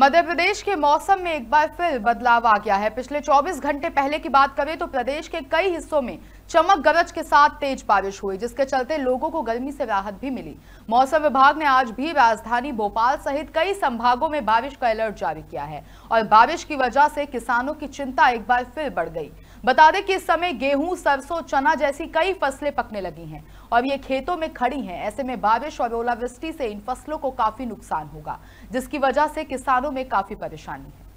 मध्य प्रदेश के मौसम में एक बार फिर बदलाव आ गया है पिछले 24 घंटे पहले की बात करें तो प्रदेश के कई हिस्सों में चमक गरज के साथ तेज बारिश हुई जिसके चलते लोगों को गर्मी से राहत भी मिली मौसम विभाग ने आज भी राजधानी भोपाल सहित कई संभागों में बारिश का अलर्ट जारी किया है और बारिश की वजह से किसानों की चिंता एक बार फिर बढ़ गई बता दें कि इस समय गेहूं सरसों चना जैसी कई फसलें पकने लगी हैं और ये खेतों में खड़ी हैं ऐसे में बारिश और ओलावृष्टि से इन फसलों को काफी नुकसान होगा जिसकी वजह से किसानों में काफी परेशानी है